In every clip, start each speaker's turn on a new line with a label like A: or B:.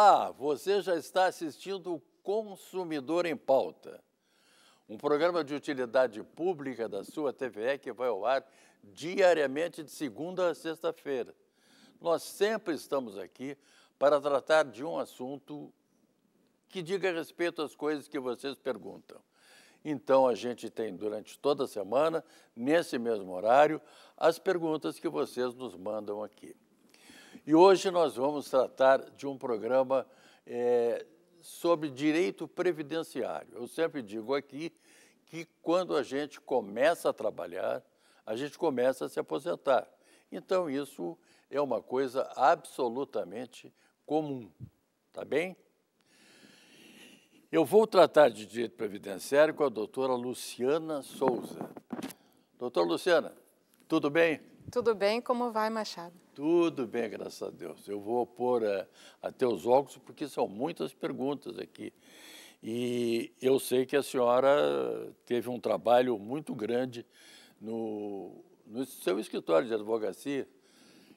A: Olá, você já está assistindo o Consumidor em Pauta, um programa de utilidade pública da sua TVE que vai ao ar diariamente de segunda a sexta-feira. Nós sempre estamos aqui para tratar de um assunto que diga respeito às coisas que vocês perguntam. Então, a gente tem durante toda a semana, nesse mesmo horário, as perguntas que vocês nos mandam aqui. E hoje nós vamos tratar de um programa é, sobre direito previdenciário. Eu sempre digo aqui que quando a gente começa a trabalhar, a gente começa a se aposentar. Então, isso é uma coisa absolutamente comum, tá bem? Eu vou tratar de direito previdenciário com a doutora Luciana Souza. Doutora Luciana, tudo bem?
B: Tudo bem, como vai, Machado?
A: Tudo bem, graças a Deus. Eu vou pôr eh, até os óculos, porque são muitas perguntas aqui. E eu sei que a senhora teve um trabalho muito grande no, no seu escritório de advocacia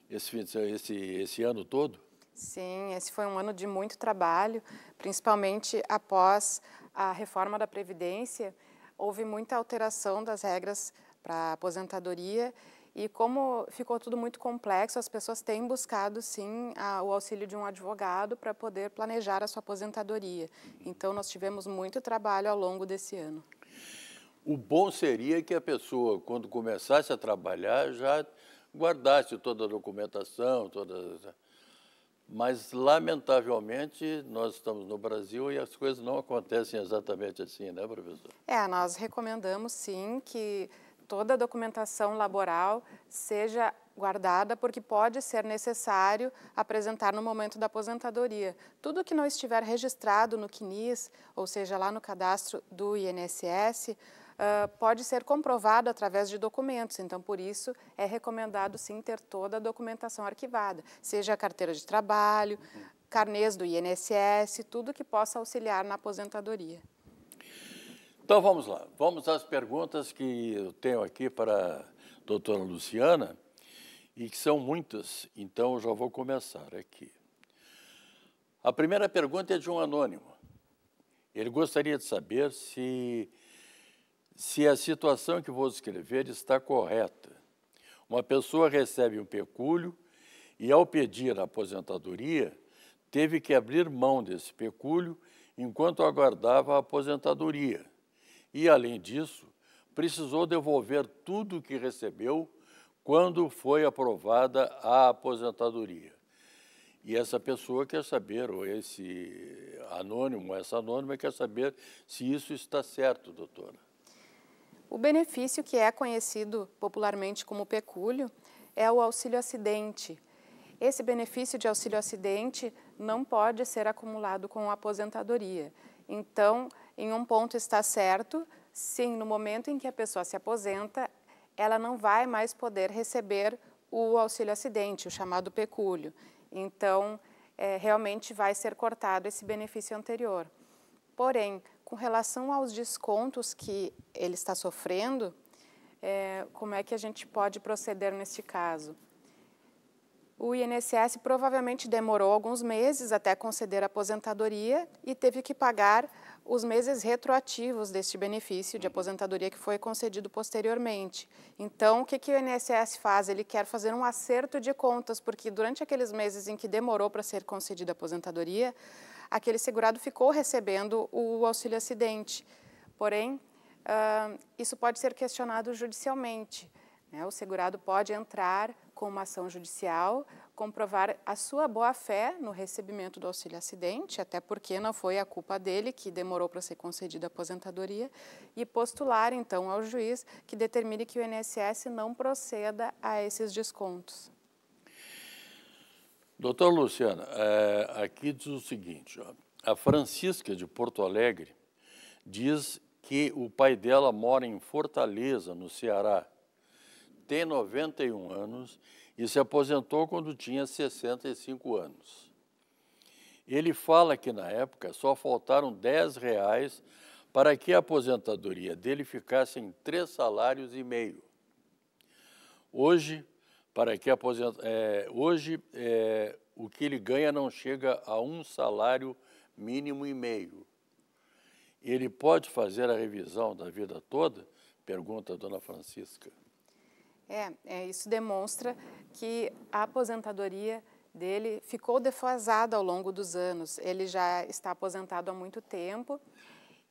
A: esse, esse, esse ano todo.
B: Sim, esse foi um ano de muito trabalho, principalmente após a reforma da Previdência. Houve muita alteração das regras para aposentadoria e como ficou tudo muito complexo, as pessoas têm buscado sim a, o auxílio de um advogado para poder planejar a sua aposentadoria. Então nós tivemos muito trabalho ao longo desse ano.
A: O bom seria que a pessoa, quando começasse a trabalhar, já guardasse toda a documentação, todas. Mas lamentavelmente nós estamos no Brasil e as coisas não acontecem exatamente assim, né, professor?
B: É, nós recomendamos sim que toda a documentação laboral seja guardada, porque pode ser necessário apresentar no momento da aposentadoria. Tudo que não estiver registrado no CNIS, ou seja, lá no cadastro do INSS, Uh, ah, pode ser comprovado através de documentos. Então, por isso, é recomendado sim ter toda a documentação arquivada, seja a carteira de trabalho, carnês do INSS, tudo que possa auxiliar na aposentadoria.
A: Então vamos lá, vamos às perguntas que eu tenho aqui para a doutora Luciana, e que são muitas, então eu já vou começar aqui. A primeira pergunta é de um anônimo. Ele gostaria de saber se, se a situação que vou escrever está correta. Uma pessoa recebe um pecúlio e, ao pedir a aposentadoria, teve que abrir mão desse pecúlio enquanto aguardava a aposentadoria e, além disso, precisou devolver tudo o que recebeu quando foi aprovada a aposentadoria. E essa pessoa quer saber, ou esse anônimo, essa anônima quer saber se isso está certo, doutora.
B: O benefício que é conhecido popularmente como pecúlio é o auxílio acidente. Esse benefício de auxílio acidente não pode ser acumulado com a aposentadoria. Então, em um ponto está certo, sim, no momento em que a pessoa se aposenta, ela não vai mais poder receber o auxílio acidente, o chamado pecúlio. Então, é, realmente vai ser cortado esse benefício anterior. Porém, com relação aos descontos que ele está sofrendo, é, como é que a gente pode proceder neste caso? o INSS provavelmente demorou alguns meses até conceder a aposentadoria e teve que pagar os meses retroativos deste benefício de aposentadoria que foi concedido posteriormente. Então, o que, que o INSS faz? Ele quer fazer um acerto de contas, porque durante aqueles meses em que demorou para ser concedida a aposentadoria, aquele segurado ficou recebendo o auxílio acidente. Porém, uh, isso pode ser questionado judicialmente. Né? O segurado pode entrar com uma ação judicial, comprovar a sua boa-fé no recebimento do auxílio-acidente, até porque não foi a culpa dele que demorou para ser concedida a aposentadoria, e postular, então, ao juiz que determine que o INSS não proceda a esses descontos.
A: Doutor Luciana, é, aqui diz o seguinte, ó, a Francisca de Porto Alegre diz que o pai dela mora em Fortaleza, no Ceará, tem 91 anos e se aposentou quando tinha 65 anos. Ele fala que na época só faltaram 10 reais para que a aposentadoria dele ficasse em três salários e meio. Hoje, para que aposent... É, hoje é, o que ele ganha não chega a um salário mínimo e meio. Ele pode fazer a revisão da vida toda? Pergunta a dona Francisca.
B: É, é, isso demonstra que a aposentadoria dele ficou defasada ao longo dos anos. Ele já está aposentado há muito tempo.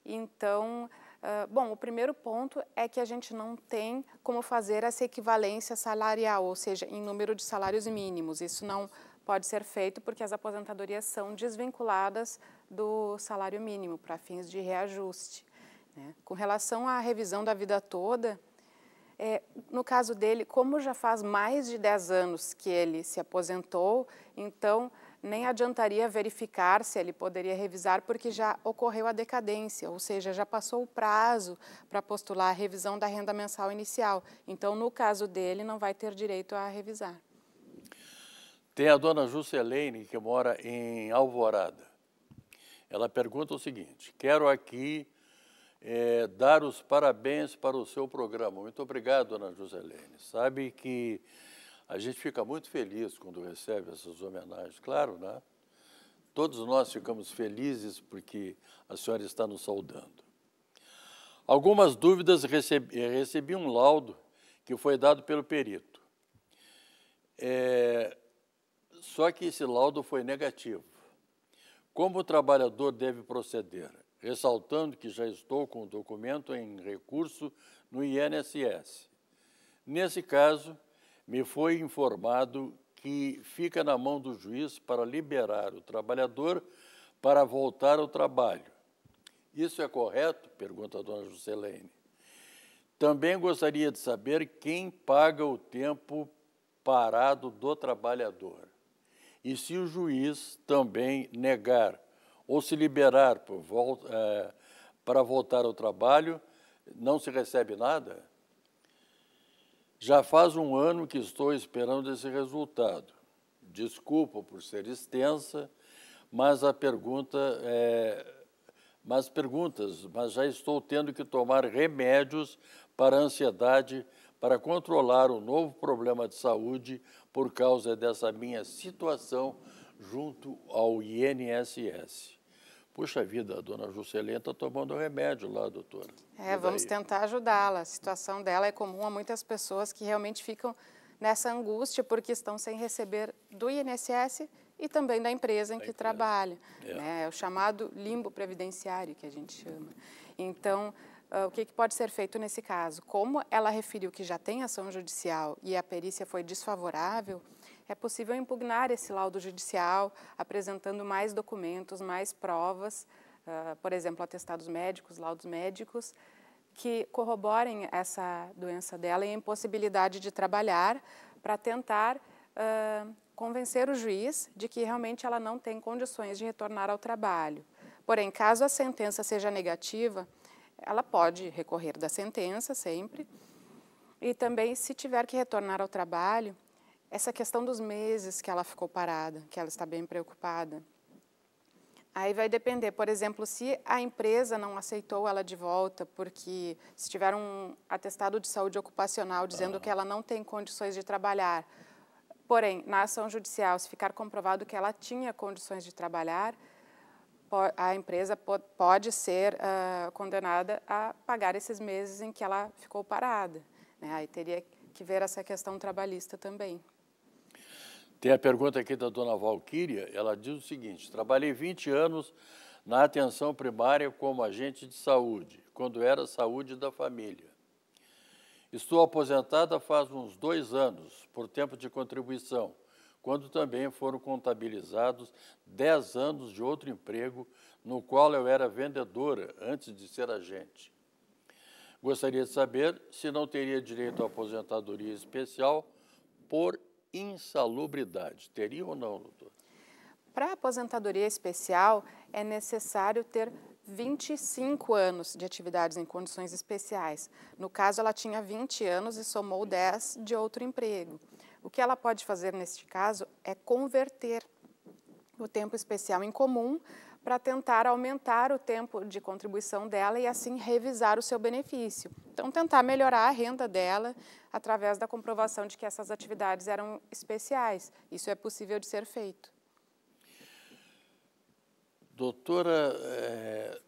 B: Então, uh, bom, o primeiro ponto é que a gente não tem como fazer essa equivalência salarial, ou seja, em número de salários mínimos. Isso não pode ser feito porque as aposentadorias são desvinculadas do salário mínimo para fins de reajuste. Né? Com relação à revisão da vida toda, é, no caso dele, como já faz mais de 10 anos que ele se aposentou, então nem adiantaria verificar se ele poderia revisar, porque já ocorreu a decadência, ou seja, já passou o prazo para postular a revisão da renda mensal inicial. Então, no caso dele, não vai ter direito a revisar.
A: Tem a dona Juscelene, que mora em Alvorada. Ela pergunta o seguinte: quero aqui é, dar os parabéns para o seu programa. Muito obrigado, Ana Joselene. Sabe que a gente fica muito feliz quando recebe essas homenagens, claro, né? Todos nós ficamos felizes porque a senhora está nos saudando. Algumas dúvidas recebi, eh, recebi um laudo que foi dado pelo perito. É, só que esse laudo foi negativo. Como o trabalhador deve proceder? ressaltando que já estou com o documento em recurso no INSS. Nesse caso, me foi informado que fica na mão do juiz para liberar o trabalhador para voltar ao trabalho. Isso é correto? Pergunta a dona Juscelene. Também gostaria de saber quem paga o tempo parado do trabalhador. E se o juiz também negar ou se liberar por, é, para voltar ao trabalho, não se recebe nada? Já faz um ano que estou esperando esse resultado. Desculpa por ser extensa, mas a pergunta é, mas perguntas, mas já estou tendo que tomar remédios para a ansiedade para controlar o um novo problema de saúde por causa dessa minha situação junto ao INSS. Puxa vida, a dona Juscelina está tomando remédio lá, doutora. É, vamos tentar
B: ajudá-la. A situação dela é comum a muitas pessoas que realmente ficam nessa angústia porque estão sem receber do INSS e também da empresa em que empresa. trabalha. É. Né? é o chamado limbo previdenciário que a gente chama. Então, Uh, o que, que, pode ser feito nesse caso? Como ela referiu que já tem ação judicial e a perícia foi desfavorável, é possível impugnar esse laudo judicial, apresentando mais documentos, mais provas, uh, por exemplo, atestados médicos, laudos médicos, que corroborem essa doença dela e a impossibilidade de trabalhar para tentar uh, convencer o juiz de que realmente ela não tem condições de retornar ao trabalho. Porém, caso a sentença seja negativa, ela pode recorrer da sentença sempre. E também, se tiver que retornar ao trabalho, essa questão dos meses que ela ficou parada, que ela está bem preocupada. Aí vai depender, por exemplo, se a empresa não aceitou ela de volta porque se tiver um atestado de saúde ocupacional dizendo ah. que ela não tem condições de trabalhar. Porém, na ação judicial, se ficar comprovado que ela tinha condições de trabalhar, a empresa pode ser uh, condenada a pagar esses meses em que ela ficou parada. Né? Aí teria que ver essa questão trabalhista também.
A: Tem a pergunta aqui da dona Valquíria, ela diz o seguinte: trabalhei 20 anos na atenção primária como agente de saúde, quando era saúde da família. Estou aposentada faz uns dois anos, por tempo de contribuição, quando também foram contabilizados 10 anos de outro emprego, no qual eu era vendedora antes de ser agente. Gostaria de saber se não teria direito à aposentadoria especial por insalubridade. Teria ou não, doutor?
B: Para aposentadoria especial, é necessário ter 25 anos de atividades em condições especiais. No caso, ela tinha 20 anos e somou 10 de outro emprego. O que ela pode fazer neste caso é converter o tempo especial em comum para tentar aumentar o tempo de contribuição dela e assim revisar o seu benefício. Então, tentar melhorar a renda dela através da comprovação de que essas atividades eram especiais. Isso é possível de ser feito.
A: Doutora, é,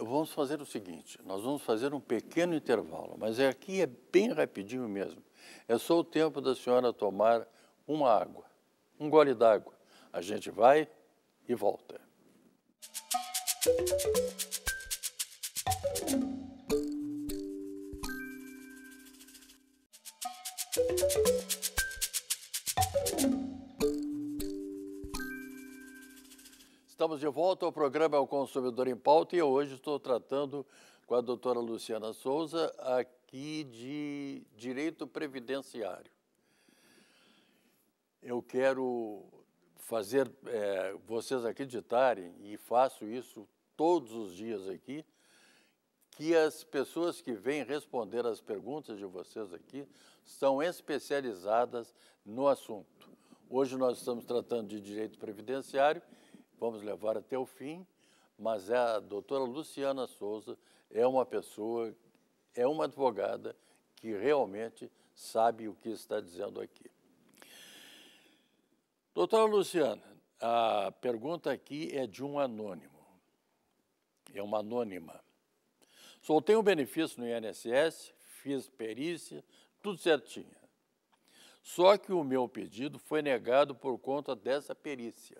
A: vamos fazer o seguinte: nós vamos fazer um pequeno intervalo, mas é aqui é bem rapidinho mesmo. É só o tempo da senhora tomar uma água, um gole d'água. A gente vai e volta. Estamos de volta ao programa é O Consumidor em Pauta e hoje estou tratando com a doutora Luciana Souza aqui de direito previdenciário. Eu quero fazer é, vocês acreditarem, e faço isso todos os dias aqui, que as pessoas que vêm responder as perguntas de vocês aqui são especializadas no assunto. Hoje nós estamos tratando de direito previdenciário, vamos levar até o fim, mas é a doutora Luciana Souza é uma pessoa, é uma advogada que realmente sabe o que está dizendo aqui. Doutora Luciana, a pergunta aqui é de um anônimo. É uma anônima. Soltei um benefício no INSS, fiz perícia, tudo certinho. Só que o meu pedido foi negado por conta dessa perícia.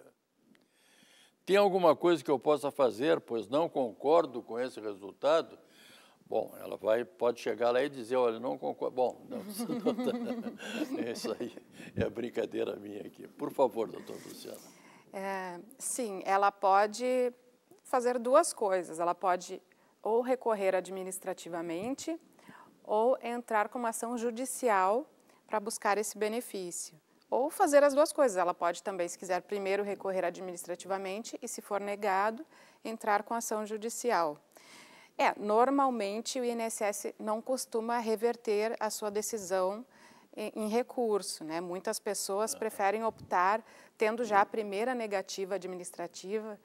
A: Tem alguma coisa que eu possa fazer, pois não concordo com esse resultado Bom, ela vai, pode chegar lá e dizer, olha, não concordo. Bom, não, é isso aí é brincadeira minha aqui. Por favor, doutor Luciana.
B: É, sim, ela pode fazer duas coisas. Ela pode ou recorrer administrativamente ou entrar com uma ação judicial para buscar esse benefício. Ou fazer as duas coisas. Ela pode também, se quiser, primeiro recorrer administrativamente e, se for negado, entrar com ação judicial. É, normalmente o INSS não costuma reverter a sua decisão em, em recurso, né? Muitas pessoas preferem optar, tendo já a primeira negativa administrativa,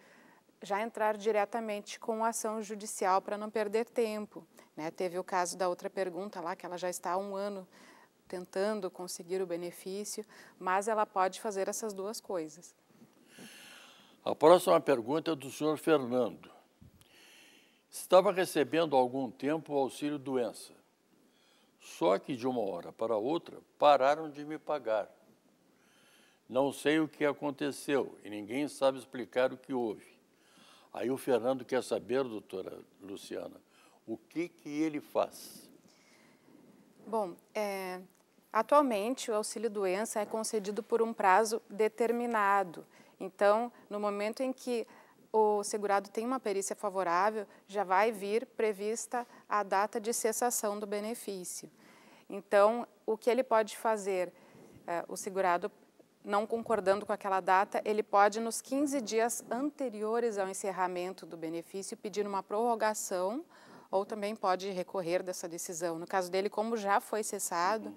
B: já entrar diretamente com ação judicial para não perder tempo. Né? Teve o caso da outra pergunta lá, que ela já está há um ano tentando conseguir o benefício, mas ela pode fazer essas duas coisas.
A: A próxima pergunta é do senhor Fernando estava recebendo há algum tempo o auxílio doença. Só que de uma hora para outra pararam de me pagar. Não sei o que aconteceu e ninguém sabe explicar o que houve. Aí o Fernando quer saber, doutora Luciana, o que, que ele faz?
B: Bom, é, atualmente o auxílio-doença é concedido por um prazo determinado. Então, no momento em que o segurado tem uma perícia favorável, já vai vir prevista a data de cessação do benefício. Então, o que ele pode fazer? É, o segurado, não concordando com aquela data, ele pode, nos 15 dias anteriores ao encerramento do benefício, pedir uma prorrogação ou também pode recorrer dessa decisão. No caso dele, como já foi cessado,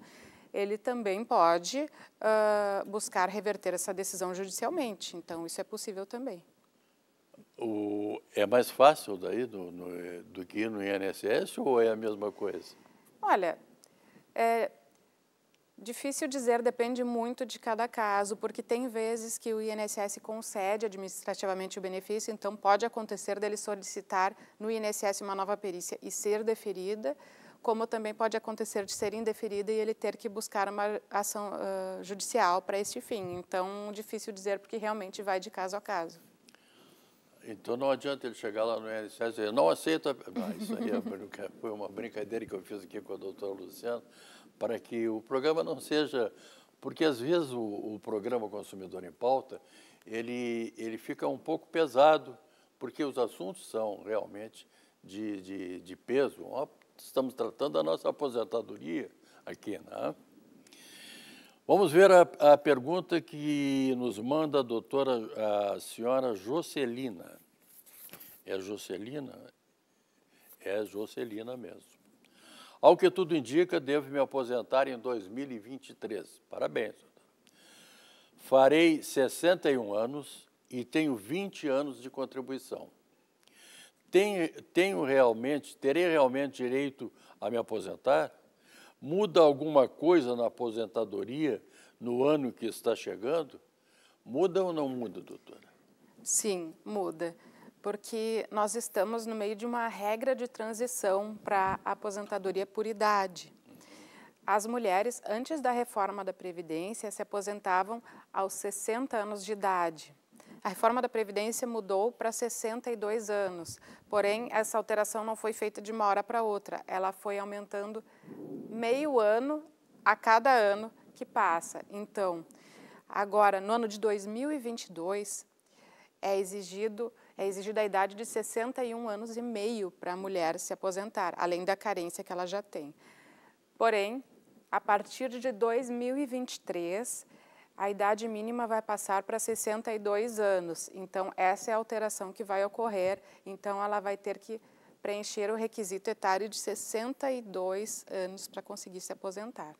B: ele também pode uh, buscar reverter essa decisão judicialmente. Então, isso é possível também.
A: O, é mais fácil daí do, no, do que ir no INSS ou é a mesma coisa?
B: Olha, é difícil dizer, depende muito de cada caso, porque tem vezes que o INSS concede administrativamente o benefício, então pode acontecer dele solicitar no INSS uma nova perícia e ser deferida, como também pode acontecer de ser indeferida e ele ter que buscar uma ação uh, judicial para este fim. Então, difícil dizer, porque realmente vai de caso a caso.
A: Então não adianta ele chegar lá no INSS e dizer, não aceita. Ah, isso aí é, foi uma brincadeira que eu fiz aqui com a doutora Luciana, para que o programa não seja. Porque às vezes o, o programa Consumidor em Pauta ele, ele fica um pouco pesado, porque os assuntos são realmente de, de, de peso. Estamos tratando da nossa aposentadoria aqui, é? Vamos ver a, a pergunta que nos manda a doutora, a senhora Jocelina. É Jocelina? É Jocelina mesmo. Ao que tudo indica, devo me aposentar em 2023. Parabéns. Farei 61 anos e tenho 20 anos de contribuição. Tenho, tenho realmente, terei realmente direito a me aposentar? Muda alguma coisa na aposentadoria no ano que está chegando? Muda ou não muda, doutora?
B: Sim, muda. Porque nós estamos no meio de uma regra de transição para a aposentadoria por idade. As mulheres, antes da reforma da Previdência, se aposentavam aos 60 anos de idade. A reforma da Previdência mudou para 62 anos, porém, essa alteração não foi feita de uma hora para outra, ela foi aumentando meio ano a cada ano que passa. Então, agora, no ano de 2022, é exigido é exigida a idade de 61 anos e meio para a mulher se aposentar, além da carência que ela já tem. Porém, a partir de 2023, a idade mínima vai passar para 62 anos. Então, essa é a alteração que vai ocorrer. Então, ela vai ter que preencher o requisito etário de 62 anos para conseguir se aposentar.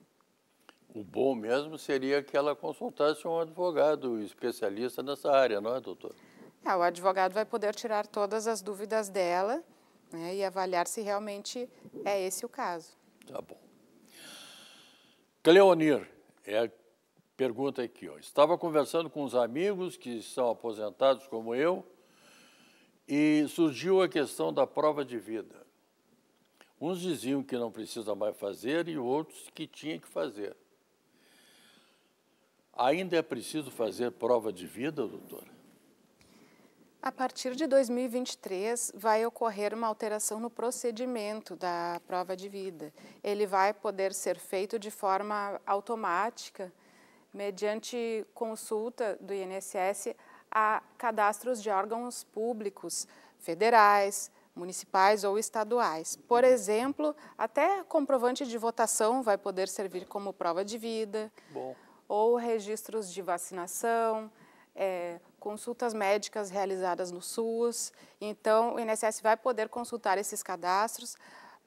A: O bom mesmo seria que ela consultasse um advogado especialista nessa área, não é, doutor?
B: É, o advogado vai poder tirar todas as dúvidas dela né, e avaliar se realmente é esse o caso.
A: Tá bom. Cleonir, é pergunta aqui. Ó. Estava conversando com uns amigos que são aposentados como eu e surgiu a questão da prova de vida. Uns diziam que não precisa mais fazer e outros que tinha que fazer. Ainda é preciso fazer prova de vida, doutora?
B: A partir de 2023, vai ocorrer uma alteração no procedimento da prova de vida. Ele vai poder ser feito de forma automática mediante consulta do INSS a cadastros de órgãos públicos, federais, municipais ou estaduais. Por exemplo, até comprovante de votação vai poder servir como prova de vida, Bom. ou registros de vacinação, é, consultas médicas realizadas no SUS. Então, o INSS vai poder consultar esses cadastros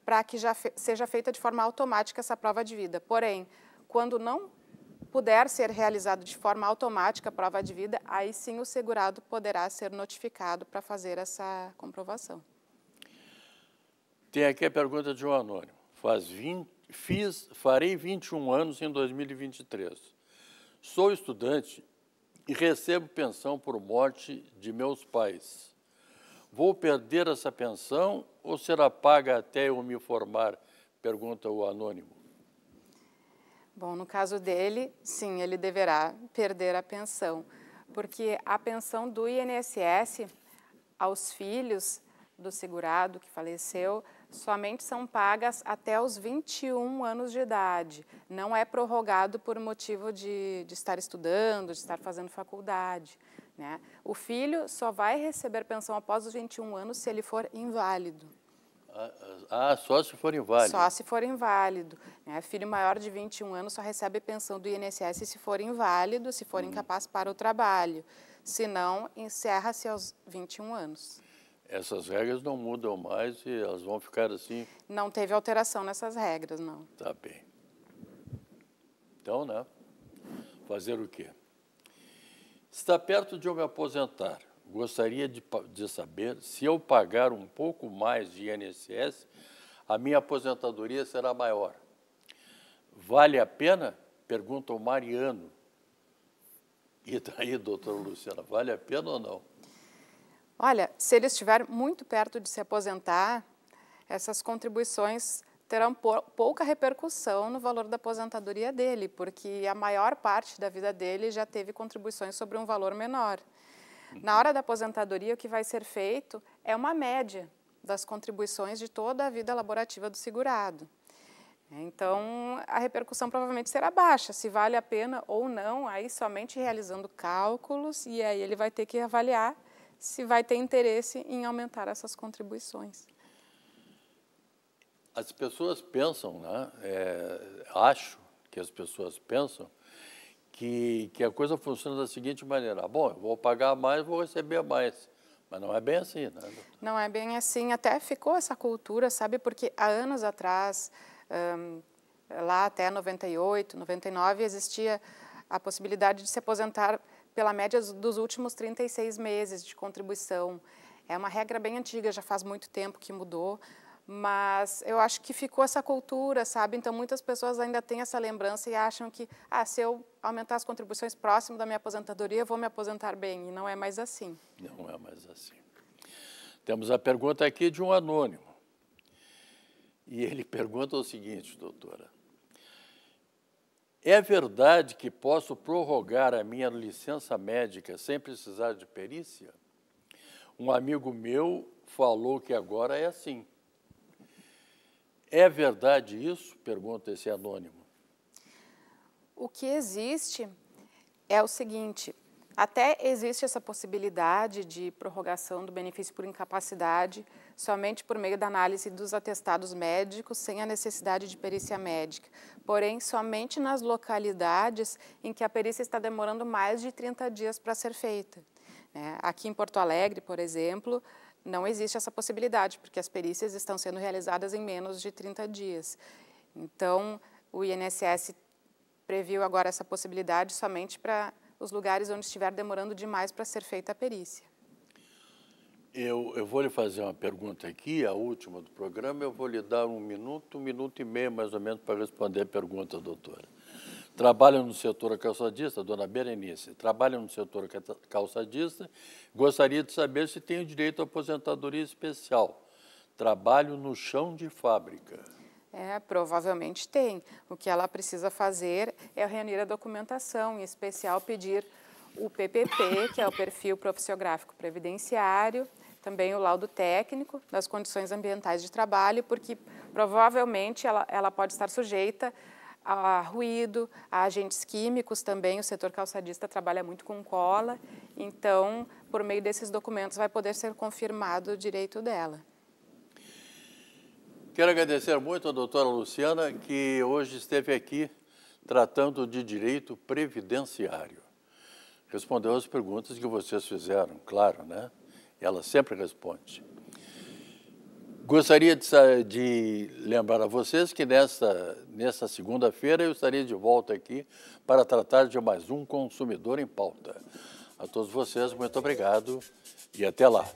B: para que já fe seja feita de forma automática essa prova de vida. Porém, quando não puder ser realizado de forma automática a prova de vida, aí sim o segurado poderá ser notificado para fazer essa comprovação.
A: Tem aqui a pergunta de um anônimo. Faz 20, fiz, farei 21 anos em 2023. Sou estudante e recebo pensão por morte de meus pais. Vou perder essa pensão ou será paga até eu me formar? Pergunta o anônimo.
B: Bom, no caso dele, sim, ele deverá perder a pensão, porque a pensão do INSS aos filhos do segurado que faleceu somente são pagas até os 21 anos de idade. Não é prorrogado por motivo de, de estar estudando, de estar fazendo faculdade. Né? O filho só vai receber pensão após os 21 anos se ele for inválido.
A: Ah, ah, só se for inválido. Só
B: se for inválido. Né? Filho maior de 21 anos só recebe pensão do INSS se for inválido, se for hum. incapaz para o trabalho. Se não, encerra-se aos 21 anos.
A: Essas regras não mudam mais e elas vão ficar assim?
B: Não teve alteração nessas regras, não.
A: Tá bem. Então, né? Fazer o quê? Está perto de eu me aposentar gostaria de, de saber se eu pagar um pouco mais de INSS, a minha aposentadoria será maior. Vale a pena? Pergunta o Mariano. E daí, doutora Luciana, vale a pena ou não?
B: Olha, se ele estiver muito perto de se aposentar, essas contribuições terão pouca repercussão no valor da aposentadoria dele, porque a maior parte da vida dele já teve contribuições sobre um valor menor. Na hora da aposentadoria, o que vai ser feito é uma média das contribuições de toda a vida laborativa do segurado. Então, a repercussão provavelmente será baixa, se vale a pena ou não, aí somente realizando cálculos, e aí ele vai ter que avaliar se vai ter interesse em aumentar essas contribuições.
A: As pessoas pensam, né? É, acho que as pessoas pensam que, que a coisa funciona da seguinte maneira: bom, eu vou pagar mais, vou receber mais. Mas não é bem assim, né?
B: Não é bem assim. Até ficou essa cultura, sabe? Porque há anos atrás, hum, lá até 98, 99, existia a possibilidade de se aposentar pela média dos últimos 36 meses de contribuição. É uma regra bem antiga, já faz muito tempo que mudou, mas eu acho que ficou essa cultura, sabe? Então muitas pessoas ainda têm essa lembrança e acham que, ah, se eu aumentar as contribuições próximo da minha aposentadoria, eu vou me aposentar bem. E não é mais assim.
A: Não é mais assim. Temos a pergunta aqui de um anônimo. E ele pergunta o seguinte, doutora: É verdade que posso prorrogar a minha licença médica sem precisar de perícia? Um amigo meu falou que agora é assim. É verdade isso? Pergunta esse anônimo.
B: O que existe é o seguinte: até existe essa possibilidade de prorrogação do benefício por incapacidade somente por meio da análise dos atestados médicos, sem a necessidade de perícia médica. Porém, somente nas localidades em que a perícia está demorando mais de 30 dias para ser feita. Né? Aqui em Porto Alegre, por exemplo, não existe essa possibilidade, porque as perícias estão sendo realizadas em menos de 30 dias. Então, o INSS previu agora essa possibilidade somente para os lugares onde estiver demorando demais para ser feita a
A: perícia. Eu, eu, vou lhe fazer uma pergunta aqui, a última do programa. Eu vou lhe dar um minuto, um minuto e meio mais ou menos para responder a pergunta, doutora trabalham no setor calçadista, dona Berenice, trabalham no setor calçadista, gostaria de saber se tem o direito à aposentadoria especial. Trabalho no chão de fábrica.
B: É, provavelmente tem. O que ela precisa fazer é reunir a documentação, em especial pedir o PPP, que é o perfil profissiográfico previdenciário, também o laudo técnico das condições ambientais de trabalho, porque provavelmente ela, ela pode estar sujeita a ruído, a agentes químicos também. O setor calçadista trabalha muito com cola, então, por meio desses documentos, vai poder ser confirmado o direito dela.
A: Quero agradecer muito a doutora Luciana, que hoje esteve aqui tratando de direito previdenciário. Respondeu as perguntas que vocês fizeram, claro, né? Ela sempre responde. Gostaria de, de, lembrar a vocês que nesta, nesta segunda-feira eu estarei de volta aqui para tratar de mais um Consumidor em Pauta. A todos vocês, muito obrigado e até lá.